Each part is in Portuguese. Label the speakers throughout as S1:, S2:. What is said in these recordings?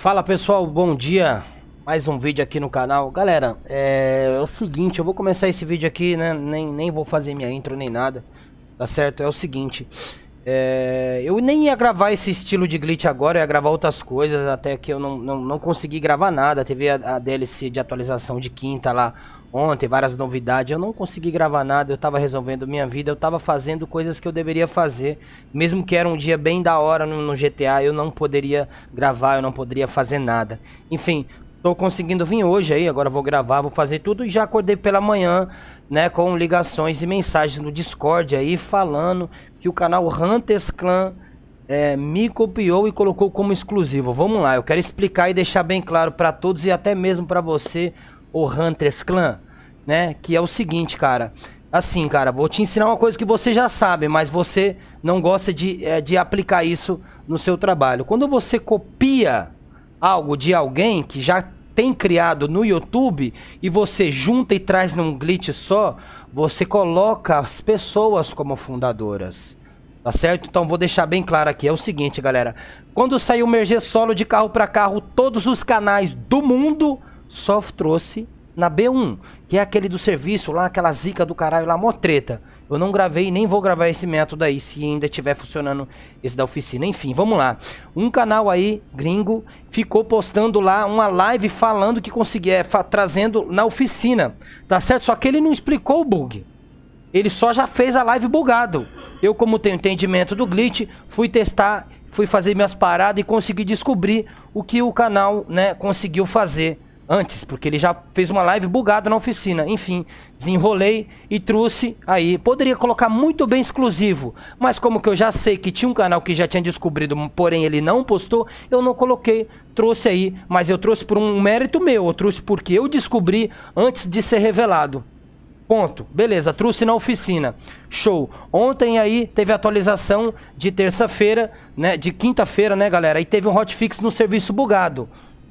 S1: Fala pessoal, bom dia. Mais um vídeo aqui no canal. Galera, é, é, o seguinte, eu vou começar esse vídeo aqui, né? Nem, nem vou fazer minha intro nem nada, tá certo? É o seguinte, é, eu nem ia gravar esse estilo de glitch agora, ia gravar outras coisas, até que eu não, não, não consegui gravar nada. Teve a, a DLC de atualização de quinta lá, ontem, várias novidades. Eu não consegui gravar nada, eu tava resolvendo minha vida, eu tava fazendo coisas que eu deveria fazer. Mesmo que era um dia bem da hora no, no GTA, eu não poderia gravar, eu não poderia fazer nada. Enfim, Tô conseguindo vir hoje aí, agora vou gravar, vou fazer tudo e já acordei pela manhã, né, com ligações e mensagens no Discord aí falando que o canal Hunters Clan é, me copiou e colocou como exclusivo. Vamos lá, eu quero explicar e deixar bem claro para todos e até mesmo para você, o Hunters Clan né? Que é o seguinte, cara. Assim, cara, vou te ensinar uma coisa que você já sabe, mas você não gosta de, é, de aplicar isso no seu trabalho. Quando você copia algo de alguém que já tem criado no YouTube e você junta e traz num glitch só, você coloca as pessoas como fundadoras. Tá certo? Então vou deixar bem claro aqui. É o seguinte, galera. Quando saiu o Merger Solo de carro para carro, todos os canais do mundo só trouxe na B1 que é aquele do serviço lá, aquela zica do caralho lá, mó treta. Eu não gravei e nem vou gravar esse método aí, se ainda estiver funcionando esse da oficina. Enfim, vamos lá. Um canal aí, gringo, ficou postando lá uma live falando que conseguia, é, trazendo na oficina, tá certo? Só que ele não explicou o bug. Ele só já fez a live bugado. Eu, como tenho entendimento do glitch, fui testar, fui fazer minhas paradas e consegui descobrir o que o canal, né, conseguiu fazer antes, porque ele já fez uma live bugada na oficina. Enfim, desenrolei e trouxe aí. Poderia colocar muito bem exclusivo, mas como que eu já sei que tinha um canal que já tinha descobrido, porém ele não postou, eu não coloquei. Trouxe aí, mas eu trouxe por um mérito meu, eu trouxe porque eu descobri antes de ser revelado. Ponto. Beleza, trouxe na oficina. Show. Ontem aí teve atualização de terça-feira, né? De quinta-feira, né, galera? E teve um hotfix no serviço bugado.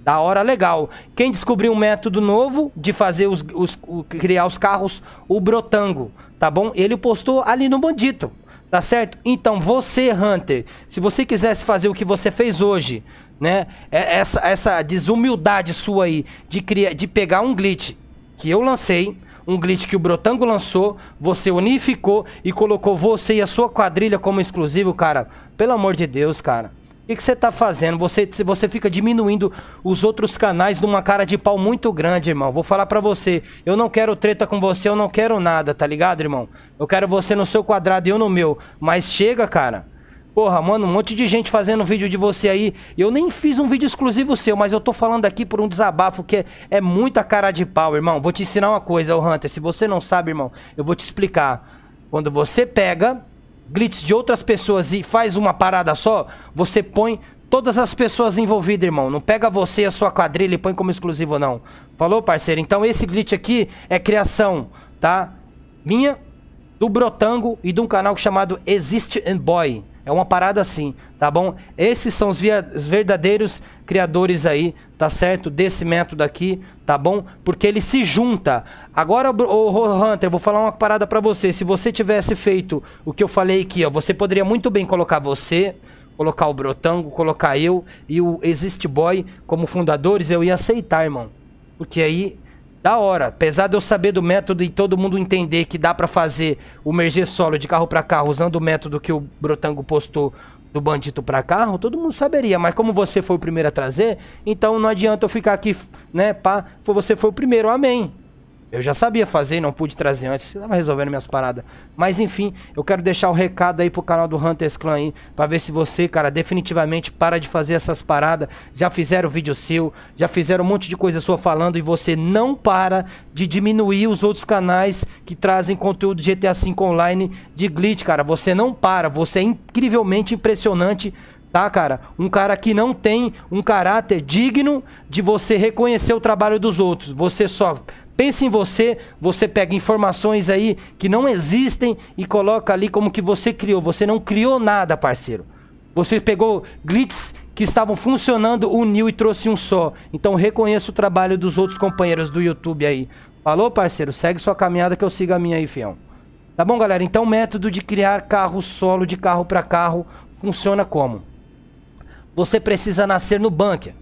S1: Da hora, legal. Quem descobriu um método novo de fazer os, os o, criar os carros, o Brotango, tá bom? Ele postou ali no Bandito, tá certo? Então você, Hunter, se você quisesse fazer o que você fez hoje, né? É, essa, essa desumildade sua aí de, criar, de pegar um glitch que eu lancei, um glitch que o Brotango lançou, você unificou e colocou você e a sua quadrilha como exclusivo, cara. Pelo amor de Deus, cara que, que você está fazendo? Você, você fica diminuindo os outros canais numa cara de pau muito grande, irmão. Vou falar para você. Eu não quero treta com você, eu não quero nada, tá ligado, irmão? Eu quero você no seu quadrado e eu no meu. Mas chega, cara. Porra, mano, um monte de gente fazendo vídeo de você aí. Eu nem fiz um vídeo exclusivo seu, mas eu tô falando aqui por um desabafo que é, é muita cara de pau, irmão. Vou te ensinar uma coisa, ô Hunter. Se você não sabe, irmão, eu vou te explicar. Quando você pega Glitches de outras pessoas e faz uma parada só, você põe todas as pessoas envolvidas, irmão. Não pega você e a sua quadrilha e põe como exclusivo, não. Falou, parceiro? Então esse glitch aqui é criação, tá? Minha, do Brotango e de um canal chamado Exist and Boy. É uma parada assim, tá bom? Esses são os, via, os verdadeiros criadores aí, tá certo? Desse método aqui, tá bom? Porque ele se junta. Agora, o Hunter, vou falar uma parada pra você. Se você tivesse feito o que eu falei aqui, ó, você poderia muito bem colocar você, colocar o Brotango, colocar eu e o Exist Boy como fundadores, eu ia aceitar, irmão. Porque aí da hora. Apesar de eu saber do método e todo mundo entender que dá para fazer o merger solo de carro para carro usando o método que o Brotango postou do bandido para carro, todo mundo saberia. Mas como você foi o primeiro a trazer, então não adianta eu ficar aqui, né, pá, você foi o primeiro. Amém. Eu já sabia fazer e não pude trazer antes. Você tava resolvendo minhas paradas. Mas enfim, eu quero deixar o um recado aí pro canal do Hunters Clan aí. Pra ver se você, cara, definitivamente para de fazer essas paradas. Já fizeram vídeo seu, já fizeram um monte de coisa sua falando. E você não para de diminuir os outros canais que trazem conteúdo GTA V online de glitch, cara. Você não para. Você é incrivelmente impressionante tá, cara? Um cara que não tem um caráter digno de você reconhecer o trabalho dos outros. Você só Pense em você, você pega informações aí que não existem e coloca ali como que você criou. Você não criou nada, parceiro. Você pegou glitches que estavam funcionando, uniu e trouxe um só. Então reconheça o trabalho dos outros companheiros do YouTube aí. Falou, parceiro? Segue sua caminhada que eu sigo a minha aí, fião. Tá bom, galera? Então o método de criar carro solo de carro para carro funciona como? Você precisa nascer no bunker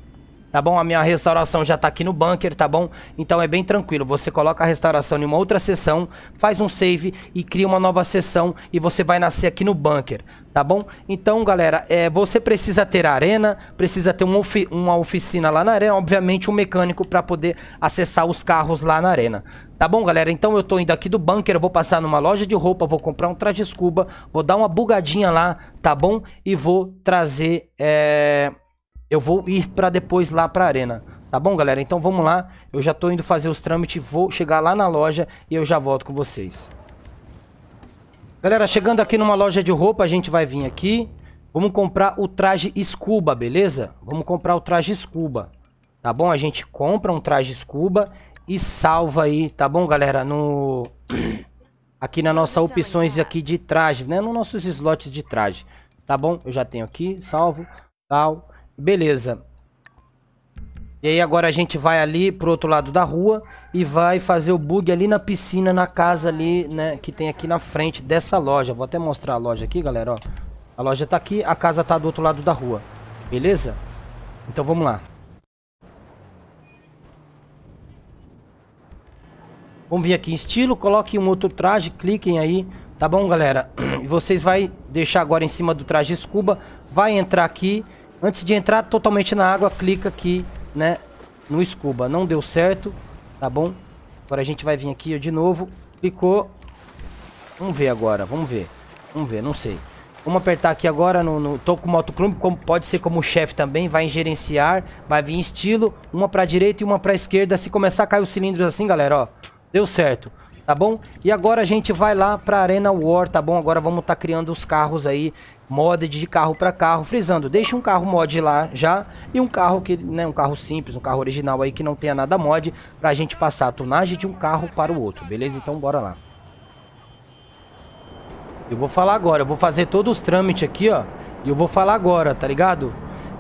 S1: tá bom? A minha restauração já tá aqui no bunker, tá bom? Então é bem tranquilo, você coloca a restauração em uma outra sessão, faz um save e cria uma nova sessão e você vai nascer aqui no bunker, tá bom? Então, galera, é, você precisa ter arena, precisa ter um ofi uma oficina lá na arena, obviamente um mecânico para poder acessar os carros lá na arena. Tá bom, galera? Então eu tô indo aqui do bunker, vou passar numa loja de roupa, vou comprar um traje de scuba, vou dar uma bugadinha lá, tá bom? E vou trazer... É eu vou ir pra depois lá pra arena. Tá bom, galera? Então vamos lá. Eu já tô indo fazer os trâmites, vou chegar lá na loja e eu já volto com vocês. Galera, chegando aqui numa loja de roupa, a gente vai vir aqui. Vamos comprar o traje Scuba, beleza? Vamos comprar o traje Scuba. Tá bom? A gente compra um traje Scuba e salva aí, tá bom, galera? No... Aqui na nossa opções aqui de trajes, né? Nos nossos slots de traje. Tá bom? Eu já tenho aqui, salvo, tal... Beleza. E aí agora a gente vai ali pro outro lado da rua e vai fazer o bug ali na piscina, na casa ali, né, que tem aqui na frente dessa loja. Vou até mostrar a loja aqui, galera, ó. A loja tá aqui, a casa tá do outro lado da rua. Beleza? Então vamos lá. Vamos vir aqui em estilo, coloque um outro traje, cliquem aí, tá bom, galera? E vocês vai deixar agora em cima do traje escuba, vai entrar aqui Antes de entrar totalmente na água, clica aqui, né, no scuba. Não deu certo, tá bom? Agora a gente vai vir aqui de novo. Clicou. Vamos ver agora, vamos ver. Vamos ver, não sei. Vamos apertar aqui agora no, no tô com o motoclube, como, pode ser como chefe também, vai em gerenciar, vai vir em estilo, uma pra direita e uma pra esquerda. Se começar a cair os cilindros assim, galera, ó, deu certo, tá bom? E agora a gente vai lá pra Arena War, tá bom? Agora vamos tá criando os carros aí mod de carro para carro, frisando, deixa um carro mod lá já e um carro que, né, um carro simples, um carro original aí que não tenha nada mod pra gente passar a tunagem de um carro para o outro, beleza? Então bora lá. Eu vou falar agora, eu vou fazer todos os trâmites aqui, ó, e eu vou falar agora, tá ligado?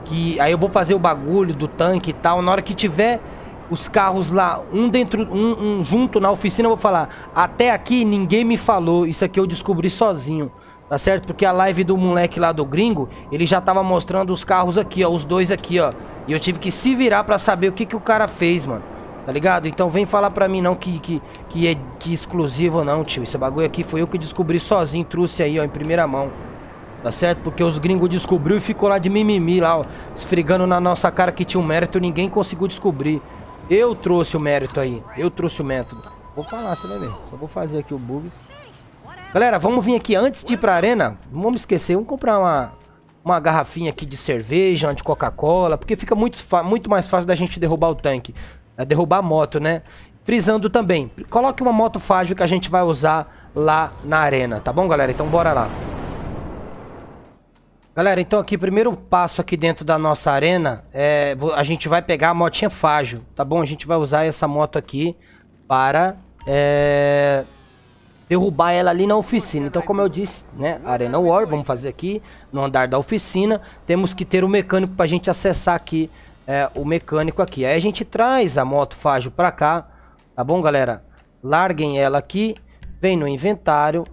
S1: Que aí eu vou fazer o bagulho do tanque e tal, na hora que tiver os carros lá, um dentro, um, um junto na oficina, eu vou falar, até aqui ninguém me falou, isso aqui eu descobri sozinho. Tá certo? Porque a live do moleque lá do gringo, ele já tava mostrando os carros aqui, ó. Os dois aqui, ó. E eu tive que se virar pra saber o que, que o cara fez, mano. Tá ligado? Então vem falar pra mim não que, que, que é que exclusivo não, tio. Esse bagulho aqui foi eu que descobri sozinho, trouxe aí, ó, em primeira mão. Tá certo? Porque os gringos descobriu e ficou lá de mimimi lá, ó. Esfregando na nossa cara que tinha um mérito, ninguém conseguiu descobrir. Eu trouxe o mérito aí. Eu trouxe o método. Vou falar, você vai ver. Só vou fazer aqui o bug. Galera, vamos vir aqui antes de ir pra arena. Não vamos esquecer, vamos comprar uma, uma garrafinha aqui de cerveja, uma de Coca-Cola, porque fica muito, muito mais fácil da gente derrubar o tanque. É derrubar a moto, né? Frisando também, coloque uma moto fágil que a gente vai usar lá na arena, tá bom, galera? Então bora lá. Galera, então aqui, primeiro passo aqui dentro da nossa arena, é, a gente vai pegar a motinha fágil, tá bom? A gente vai usar essa moto aqui para é, derrubar ela ali na oficina. Então, como eu disse, né, Arena War, vamos fazer aqui no andar da oficina. Temos que ter o um mecânico para a gente acessar aqui é, o mecânico aqui. Aí a gente traz a moto Fágil para cá, tá bom, galera? Larguem ela aqui, vem no inventário,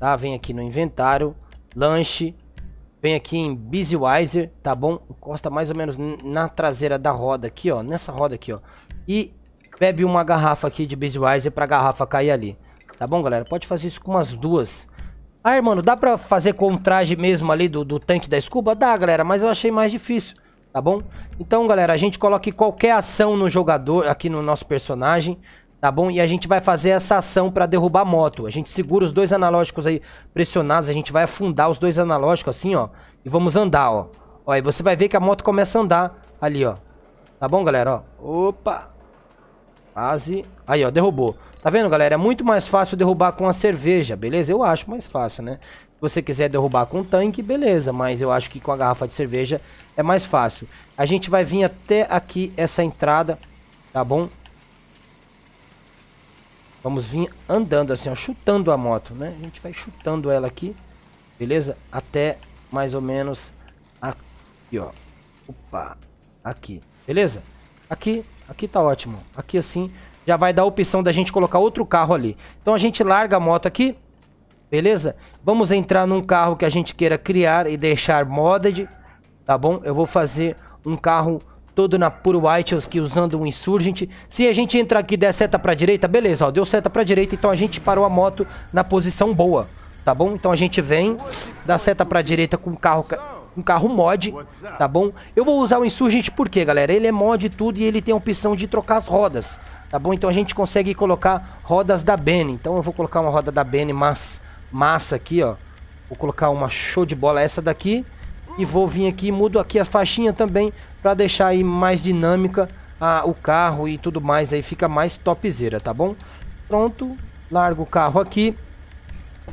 S1: tá? Vem aqui no inventário, lanche, vem aqui em Busywiser, tá bom? Encosta mais ou menos na traseira da roda aqui, ó, nessa roda aqui, ó. E bebe uma garrafa aqui de Busywiser para a garrafa cair ali. Tá bom, galera? Pode fazer isso com umas duas. Ah, mano, dá pra fazer com o traje mesmo ali do, do tanque da escuba? Dá, galera, mas eu achei mais difícil, tá bom? Então, galera, a gente coloca qualquer ação no jogador, aqui no nosso personagem, tá bom? E a gente vai fazer essa ação pra derrubar a moto. A gente segura os dois analógicos aí pressionados, a gente vai afundar os dois analógicos assim, ó. E vamos andar, ó. Ó, e você vai ver que a moto começa a andar ali, ó. Tá bom, galera? Ó, opa! Aze. Aí, ó, derrubou. Tá vendo, galera? É muito mais fácil derrubar com a cerveja, beleza? Eu acho mais fácil, né? Se você quiser derrubar com um tanque, beleza. Mas eu acho que com a garrafa de cerveja é mais fácil. A gente vai vir até aqui essa entrada, tá bom? Vamos vir andando assim, ó, chutando a moto, né? A gente vai chutando ela aqui, beleza? Até mais ou menos aqui, ó. Opa, aqui, beleza? Aqui Aqui tá ótimo. Aqui assim já vai dar a opção da gente colocar outro carro ali. Então a gente larga a moto aqui. Beleza? Vamos entrar num carro que a gente queira criar e deixar modded. Tá bom? Eu vou fazer um carro todo na puro white aqui usando um insurgente. Se a gente entrar aqui e der seta pra direita, beleza, ó, deu seta pra direita, então a gente parou a moto na posição boa, tá bom? Então a gente vem, dá seta pra direita com o carro um carro mod, tá bom? Eu vou usar o Insurgent porque, galera, ele é mod e tudo e ele tem a opção de trocar as rodas, tá bom? Então a gente consegue colocar rodas da Bene. Então eu vou colocar uma roda da Bene mas, massa aqui, ó. Vou colocar uma show de bola essa daqui e vou vir aqui mudo aqui a faixinha também para deixar aí mais dinâmica a, o carro e tudo mais aí fica mais topzera, tá bom? Pronto, largo o carro aqui,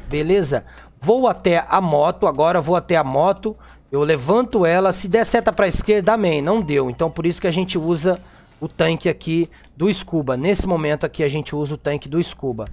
S1: beleza? Vou até a moto, agora vou até a moto, eu levanto ela, se der seta pra esquerda, amém. Não deu, então por isso que a gente usa o tanque aqui do Scuba. Nesse momento aqui a gente usa o tanque do Scuba.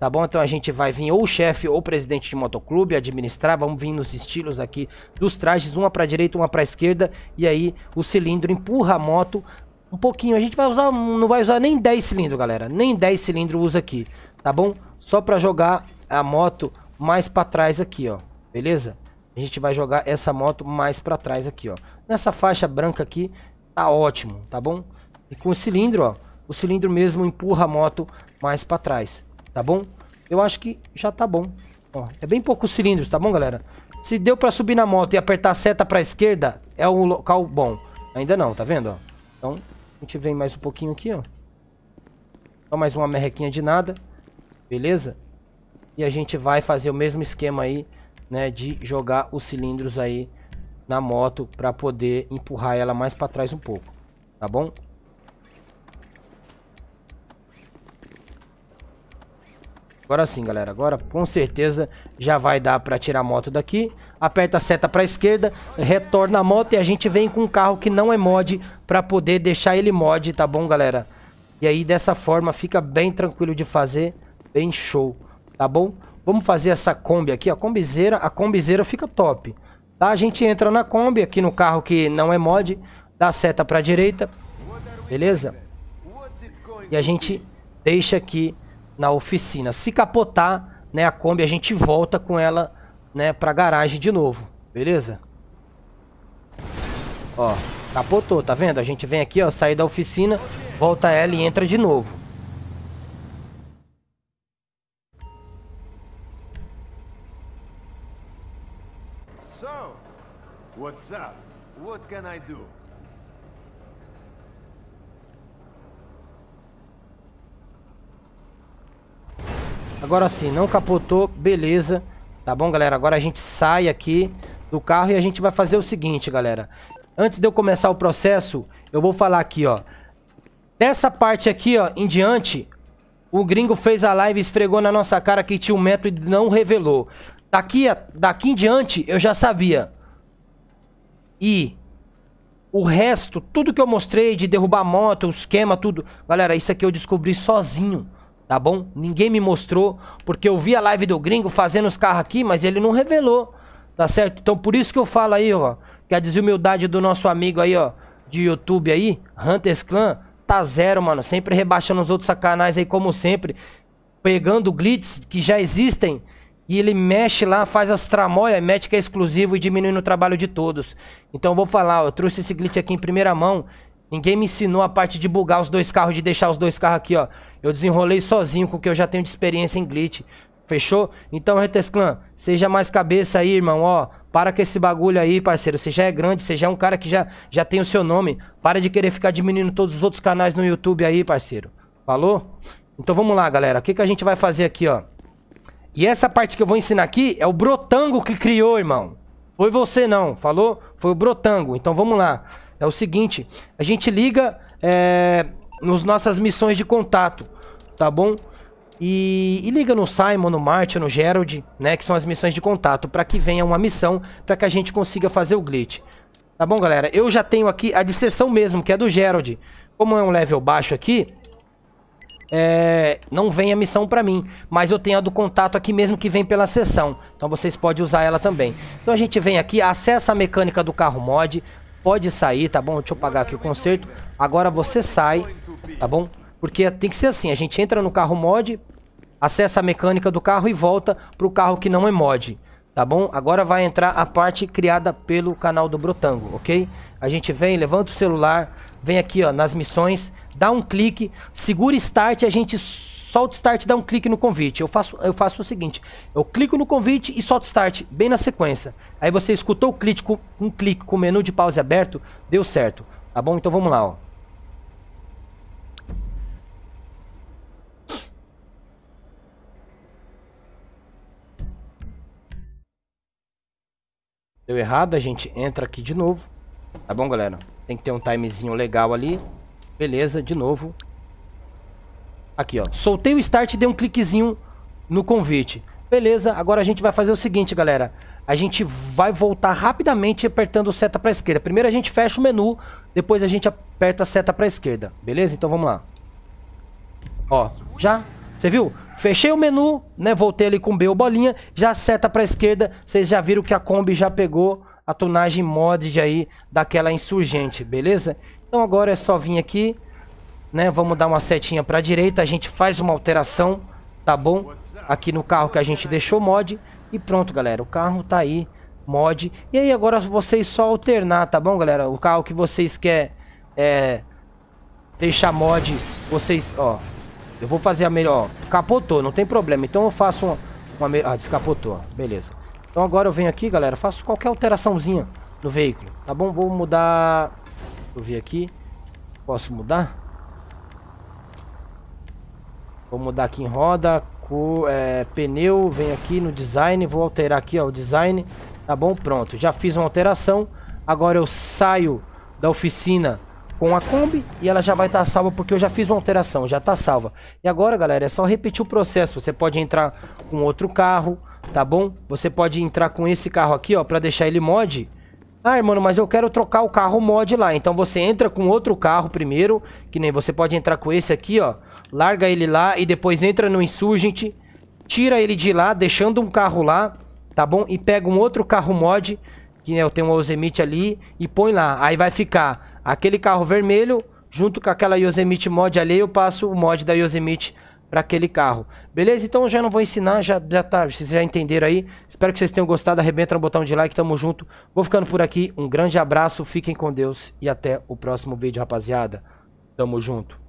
S1: Tá bom? Então a gente vai vir ou chefe ou presidente de motoclube, administrar. Vamos vir nos estilos aqui dos trajes. Uma pra direita, uma pra esquerda. E aí o cilindro empurra a moto um pouquinho. A gente vai usar, não vai usar nem 10 cilindros, galera. Nem 10 cilindros usa aqui, tá bom? Só pra jogar a moto mais pra trás aqui, ó. Beleza? A gente vai jogar essa moto mais pra trás aqui, ó. Nessa faixa branca aqui, tá ótimo, tá bom? E com o cilindro, ó. O cilindro mesmo empurra a moto mais pra trás, tá bom? Eu acho que já tá bom. Ó, é bem poucos cilindros, tá bom, galera? Se deu pra subir na moto e apertar a seta pra esquerda, é um local bom. Ainda não, tá vendo, ó? Então, a gente vem mais um pouquinho aqui, ó. Só mais uma merrequinha de nada. Beleza? E a gente vai fazer o mesmo esquema aí né, de jogar os cilindros aí na moto para poder empurrar ela mais para trás um pouco, tá bom? Agora sim, galera. Agora, com certeza, já vai dar para tirar a moto daqui. Aperta a seta para a esquerda, retorna a moto e a gente vem com um carro que não é mod para poder deixar ele mod, tá bom, galera? E aí, dessa forma, fica bem tranquilo de fazer, bem show, tá bom? Vamos fazer essa Kombi aqui, a combizeira, a kombizeira fica top. Tá? A gente entra na Kombi, aqui no carro que não é mod, dá seta pra direita, beleza? E a gente deixa aqui na oficina. Se capotar, né, a Kombi, a gente volta com ela, né, pra garagem de novo, beleza? Ó, capotou, tá vendo? A gente vem aqui, ó, sai da oficina, volta ela e entra de novo. What's up? What can I do? Agora sim, não capotou, beleza. Tá bom, galera? Agora a gente sai aqui do carro e a gente vai fazer o seguinte, galera. Antes de eu começar o processo, eu vou falar aqui, ó. Dessa parte aqui, ó, em diante, o gringo fez a live e esfregou na nossa cara que tinha um método e não revelou. Daqui, daqui em diante, eu já sabia. E o resto, tudo que eu mostrei de derrubar a moto, o esquema, tudo. Galera, isso aqui eu descobri sozinho, tá bom? Ninguém me mostrou, porque eu vi a live do gringo fazendo os carros aqui, mas ele não revelou, tá certo? Então por isso que eu falo aí, ó, que a desumildade do nosso amigo aí, ó, de YouTube aí, Hunters Clan, tá zero, mano. Sempre rebaixando os outros canais aí, como sempre. Pegando glitches que já existem e ele mexe lá, faz as tramóias, mete que é exclusivo e diminui no trabalho de todos. Então vou falar, ó, eu trouxe esse glitch aqui em primeira mão. Ninguém me ensinou a parte de bugar os dois carros, de deixar os dois carros aqui, ó. Eu desenrolei sozinho com o que eu já tenho de experiência em glitch. Fechou? Então, Retesclan, seja mais cabeça aí, irmão, ó. Para com esse bagulho aí, parceiro. Você já é grande, você já é um cara que já, já tem o seu nome. Para de querer ficar diminuindo todos os outros canais no YouTube aí, parceiro. Falou? Então vamos lá, galera. O que, que a gente vai fazer aqui, ó? E essa parte que eu vou ensinar aqui é o Brotango que criou, irmão. Foi você não, falou? Foi o Brotango. Então vamos lá. É o seguinte, a gente liga é, nas nossas missões de contato, tá bom? E, e, liga no Simon, no Martin, no Gerald, né? Que são as missões de contato, para que venha uma missão, para que a gente consiga fazer o glitch. Tá bom, galera? Eu já tenho aqui a de sessão mesmo, que é do Gerald. Como é um level baixo aqui, é, não vem a missão para mim, mas eu tenho a do contato aqui mesmo que vem pela sessão. Então vocês podem usar ela também. Então a gente vem aqui, acessa a mecânica do carro mod, pode sair, tá bom? Deixa eu pagar aqui o conserto. Agora você sai, tá bom? Porque tem que ser assim, a gente entra no carro mod, acessa a mecânica do carro e volta pro carro que não é mod tá bom? Agora vai entrar a parte criada pelo canal do Brotango, ok? A gente vem, levanta o celular, vem aqui ó, nas missões, dá um clique, segura Start a gente solta Start dá um clique no convite. Eu faço, eu faço o seguinte, eu clico no convite e solto Start bem na sequência. Aí você escutou o clique, um clique com o menu de pause aberto, deu certo, tá bom? Então vamos lá, ó. Deu errado, a gente entra aqui de novo. Tá bom, galera? Tem que ter um timezinho legal ali. Beleza, de novo. Aqui, ó. Soltei o start e dei um cliquezinho no convite. Beleza, agora a gente vai fazer o seguinte, galera. A gente vai voltar rapidamente apertando seta para esquerda. Primeiro a gente fecha o menu, depois a gente aperta a seta para esquerda. Beleza? Então vamos lá. Ó, já? Você viu? Fechei o menu, né? Voltei ali com B ou bolinha, já seta para esquerda. Vocês já viram que a Kombi já pegou a tonagem mod aí daquela insurgente, beleza? Então agora é só vir aqui, né? Vamos dar uma setinha para direita, a gente faz uma alteração, tá bom? Aqui no carro que a gente deixou mod e pronto, galera. O carro tá aí mod. E aí agora vocês só alternar, tá bom, galera? O carro que vocês quer é, deixar mod, vocês, ó, eu vou fazer a melhor. Capotou, não tem problema. Então eu faço uma... uma me... ah, descapotou. Beleza. Então agora eu venho aqui, galera. Faço qualquer alteraçãozinha no veículo. Tá bom? Vou mudar... Deixa eu ver aqui. Posso mudar? Vou mudar aqui em roda. Cor, é, pneu. Venho aqui no design. Vou alterar aqui, ó. O design. Tá bom? Pronto. Já fiz uma alteração. Agora eu saio da oficina com a Kombi e ela já vai estar tá salva porque eu já fiz uma alteração, já está salva. E agora, galera, é só repetir o processo. Você pode entrar com outro carro, tá bom? Você pode entrar com esse carro aqui, ó, para deixar ele mod. Ah, mano, mas eu quero trocar o carro mod lá. Então você entra com outro carro primeiro, que nem você pode entrar com esse aqui, ó. Larga ele lá e depois entra no Insurgent, tira ele de lá, deixando um carro lá, tá bom? E pega um outro carro mod, que né, eu tenho um Ozemite ali, e põe lá. Aí vai ficar Aquele carro vermelho, junto com aquela Yosemite mod ali, eu passo o mod da Yosemite para aquele carro. Beleza? Então já não vou ensinar, já, já tá, vocês já entenderam aí. Espero que vocês tenham gostado, arrebenta no botão de like, tamo junto. Vou ficando por aqui, um grande abraço, fiquem com Deus e até o próximo vídeo, rapaziada. Tamo junto.